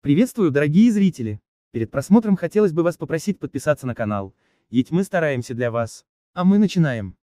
Приветствую, дорогие зрители! Перед просмотром хотелось бы вас попросить подписаться на канал, ведь мы стараемся для вас. А мы начинаем.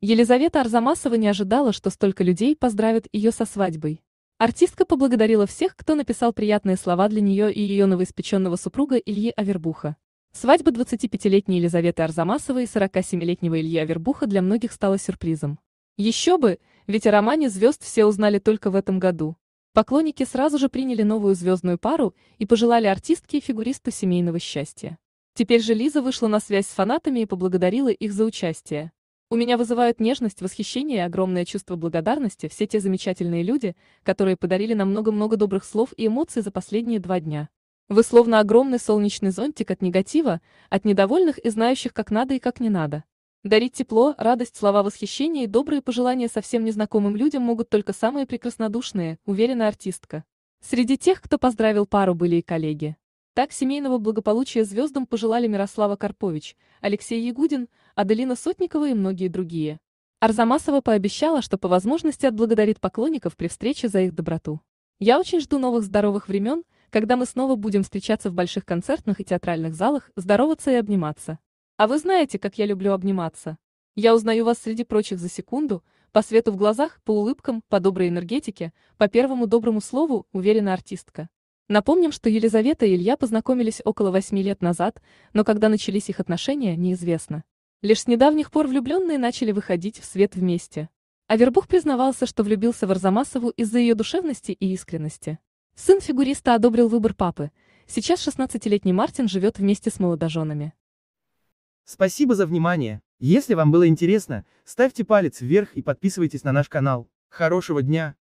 Елизавета Арзамасова не ожидала, что столько людей поздравят ее со свадьбой. Артистка поблагодарила всех, кто написал приятные слова для нее и ее новоиспеченного супруга Ильи Авербуха. Свадьба 25-летней Елизаветы Арзамасовой и 47-летнего Ильи Авербуха для многих стала сюрпризом. Еще бы, ведь о романе звезд все узнали только в этом году. Поклонники сразу же приняли новую звездную пару и пожелали артистке и фигуристу семейного счастья. Теперь же Лиза вышла на связь с фанатами и поблагодарила их за участие. У меня вызывают нежность, восхищение и огромное чувство благодарности все те замечательные люди, которые подарили нам много-много добрых слов и эмоций за последние два дня. Вы словно огромный солнечный зонтик от негатива, от недовольных и знающих, как надо и как не надо. Дарить тепло, радость, слова восхищения и добрые пожелания совсем незнакомым людям могут только самые прекраснодушные, уверена артистка. Среди тех, кто поздравил пару, были и коллеги. Так семейного благополучия звездам пожелали Мирослава Карпович, Алексей Ягудин, Аделина Сотникова и многие другие. Арзамасова пообещала, что по возможности отблагодарит поклонников при встрече за их доброту. «Я очень жду новых здоровых времен, когда мы снова будем встречаться в больших концертных и театральных залах, здороваться и обниматься. А вы знаете, как я люблю обниматься. Я узнаю вас среди прочих за секунду, по свету в глазах, по улыбкам, по доброй энергетике, по первому доброму слову, уверена артистка. Напомним, что Елизавета и Илья познакомились около восьми лет назад, но когда начались их отношения, неизвестно. Лишь с недавних пор влюбленные начали выходить в свет вместе. Авербух признавался, что влюбился в Арзамасову из-за ее душевности и искренности. Сын фигуриста одобрил выбор папы. Сейчас 16-летний Мартин живет вместе с молодоженами. Спасибо за внимание. Если вам было интересно, ставьте палец вверх и подписывайтесь на наш канал. Хорошего дня!